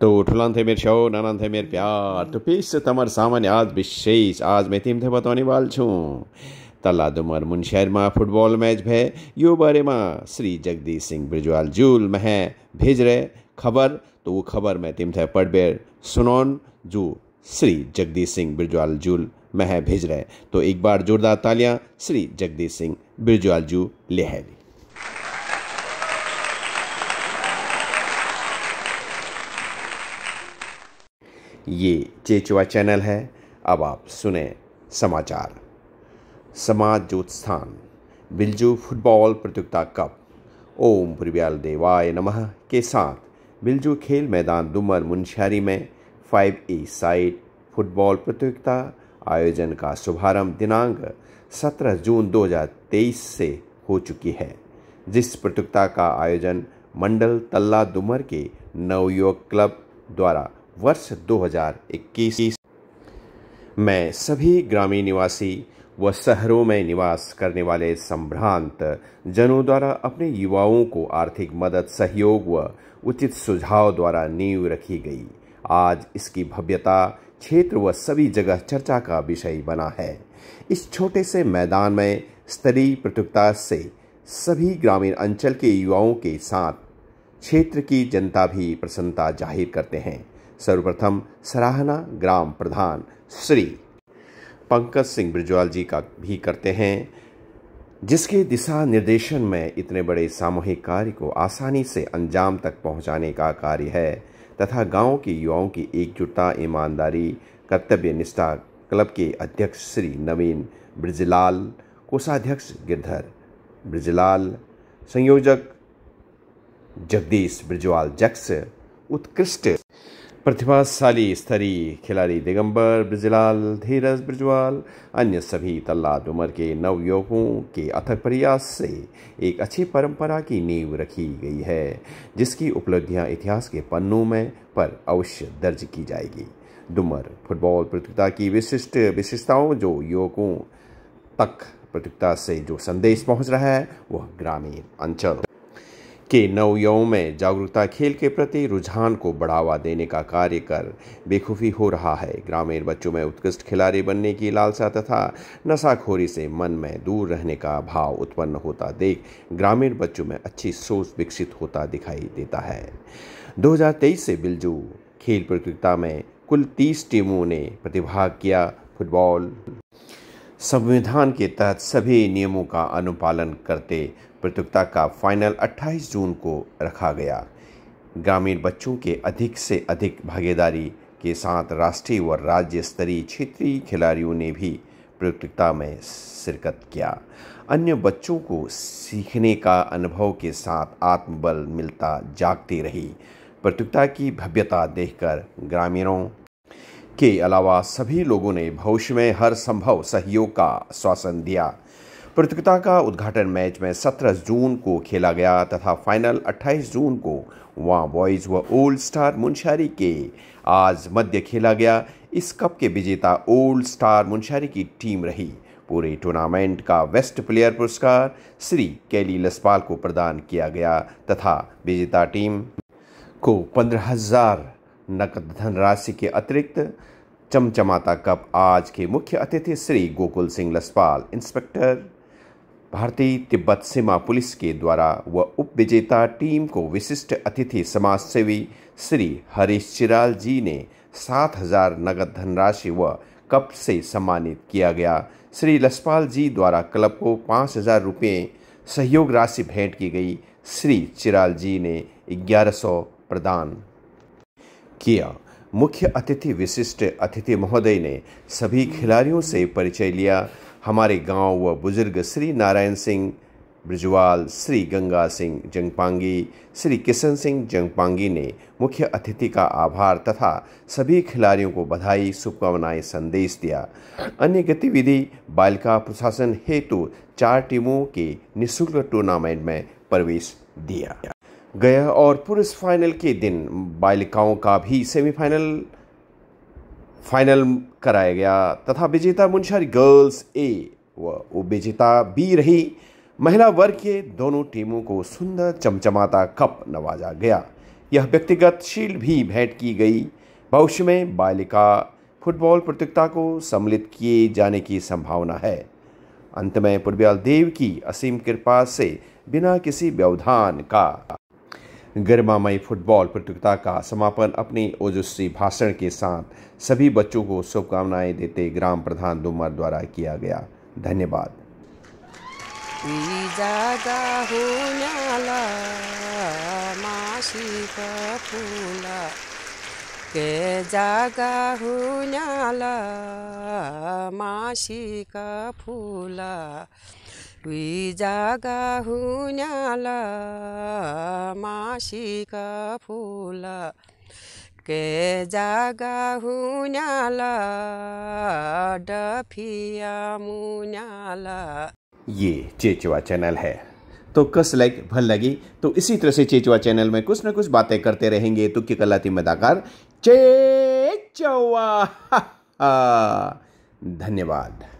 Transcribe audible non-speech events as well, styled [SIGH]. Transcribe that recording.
तो ठुलान थे मेरे शौ ननान थे मेरे प्यार तो पीस से तमर सामान्य आज विशेष आज मैं तीम थे बताने वाल छू तला दुमर मुनशहर में फुटबॉल मैच भे यो बारे में श्री जगदीश सिंह ब्रिजवाल जूल मह भेज रहे खबर तो वो खबर मैं तीम थे पढ़ बेर सुनौन जो श्री जगदीश सिंह ब्रिजवाल जूल मह भेज रहे तो एक बार जोरदार तालियाँ श्री जगदीश सिंह ब्रिजवाल जू लेहरी ये चेचुआ चैनल है अब आप सुने समाचार समाज स्थान बिल्जू फुटबॉल प्रतियोगिता कप ओम प्रिव्याल देवाय नमः के साथ बिल्जू खेल मैदान दुमर मुंशियारी में फाइव ए साइड फुटबॉल प्रतियोगिता आयोजन का शुभारंभ दिनांक 17 जून 2023 से हो चुकी है जिस प्रतियोगिता का आयोजन मंडल तल्ला दुमर के नवयुवक क्लब द्वारा वर्ष 2021 में सभी ग्रामीण निवासी व शहरों में निवास करने वाले संभ्रांत जनों द्वारा अपने युवाओं को आर्थिक मदद सहयोग व उचित सुझाव द्वारा नींव रखी गई आज इसकी भव्यता क्षेत्र व सभी जगह चर्चा का विषय बना है इस छोटे से मैदान में स्तरीय प्रतियोगिता से सभी ग्रामीण अंचल के युवाओं के साथ क्षेत्र की जनता भी प्रसन्नता जाहिर करते हैं सर्वप्रथम सराहना ग्राम प्रधान श्री पंकज सिंह ब्रिजवाल जी का भी करते हैं जिसके दिशा निर्देशन में इतने बड़े सामूहिक कार्य को आसानी से अंजाम तक पहुंचाने का कार्य है तथा गांव के युवाओं की एकजुटता ईमानदारी कर्तव्य निष्ठा क्लब के अध्यक्ष श्री नवीन ब्रिजलाल कोषाध्यक्ष गिरधर ब्रिजलाल संयोजक जगदीश ब्रिजवाल जक्स उत्कृष्ट प्रतिभाशाली स्तरीय खिलाड़ी दिगंबर ब्रिजलाल धीरज ब्रिजवाल अन्य सभी तल्लाद उमर के नवयुवकों के अथक प्रयास से एक अच्छी परंपरा की नींव रखी गई है जिसकी उपलब्धियां इतिहास के पन्नों में पर अवश्य दर्ज की जाएगी डुमर फुटबॉल प्रतियोगिता की विशिष्ट विशेषताओं जो युवकों तक प्रतियोगिता से जो संदेश पहुंच रहा है वह ग्रामीण अंचल के नवयों में जागरूकता खेल के प्रति रुझान को बढ़ावा देने का कार्य कर बेखुफी हो रहा है ग्रामीण बच्चों में उत्कृष्ट खिलाड़ी बनने की लालसा तथा नशाखोरी से मन में दूर रहने का भाव उत्पन्न होता देख ग्रामीण बच्चों में अच्छी सोच विकसित होता दिखाई देता है 2023 से बिलजू खेल प्रतियोगिता में कुल 30 टीमों ने प्रतिभाग किया फुटबॉल संविधान के तहत सभी नियमों का अनुपालन करते प्रतियोगिता का फाइनल 28 जून को रखा गया ग्रामीण बच्चों के अधिक से अधिक भागीदारी के साथ राष्ट्रीय व राज्य स्तरीय क्षेत्रीय खिलाड़ियों ने भी प्रतियोगिता में शिरकत किया अन्य बच्चों को सीखने का अनुभव के साथ आत्मबल मिलता जागती रही प्रतियोगिता की भव्यता देखकर ग्रामीणों के अलावा सभी लोगों ने भविष्य में हर संभव सहयोग का आश्वासन दिया प्रतियोगिता का उद्घाटन मैच में 17 जून को खेला गया तथा फाइनल 28 जून को वहाँ बॉयज़ व ओल्ड स्टार मुंशारी के आज मध्य खेला गया इस कप के विजेता ओल्ड स्टार मुंशारी की टीम रही पूरे टूर्नामेंट का वेस्ट प्लेयर पुरस्कार श्री कैली लसपाल को प्रदान किया गया तथा विजेता टीम को पंद्रह हज़ार नकद धनराशि के अतिरिक्त चमचमाता कप आज के मुख्य अतिथि श्री गोकुल सिंह लसपाल इंस्पेक्टर भारतीय तिब्बत सीमा पुलिस के द्वारा व उप विजेता टीम को विशिष्ट अतिथि समाज सेवी श्री हरीश चिराल जी ने सात हजार नकद धनराशि व कप से सम्मानित किया गया श्री लसपाल जी द्वारा क्लब को पाँच हजार रुपये सहयोग राशि भेंट की गई श्री चिराल जी ने ग्यारह सौ प्रदान किया मुख्य अतिथि विशिष्ट अतिथि महोदय ने सभी खिलाड़ियों से परिचय लिया हमारे गांव व बुजुर्ग श्री नारायण सिंह ब्रिजवाल श्री गंगा सिंह जंगपांगी श्री किशन सिंह जंगपांगी ने मुख्य अतिथि का आभार तथा सभी खिलाड़ियों को बधाई शुभकामनाएं संदेश दिया अन्य गतिविधि बालिका प्रशासन हेतु चार टीमों के निःशुल्क टूर्नामेंट में प्रवेश दिया गया और पुरुष फाइनल के दिन बालिकाओं का भी सेमीफाइनल फाइनल कराया गया तथा विजेता मुंशारी गर्ल्स ए व विजेता बी रही महिला वर्ग के दोनों टीमों को सुंदर चमचमाता कप नवाजा गया यह व्यक्तिगत शील्ड भी भेंट की गई भविष्य में बालिका फुटबॉल प्रतियोगिता को सम्मिलित किए जाने की संभावना है अंत में पूर्वियाल देव की असीम कृपा से बिना किसी व्यवधान का गरिमामयी फुटबॉल प्रतियोगिता का समापन अपने ओजस्वी भाषण के साथ सभी बच्चों को शुभकामनाएं देते ग्राम प्रधान दुमर द्वारा किया गया धन्यवाद के जागा मासी का फूला जागा फुला के जागा डफिया ये चेचवा चैनल है तो कस लाइक भल लगी तो इसी तरह से चेचवा चैनल में कुछ ना कुछ बातें करते रहेंगे तो की कलाती मदाकार चेचवा [LAUGHS] धन्यवाद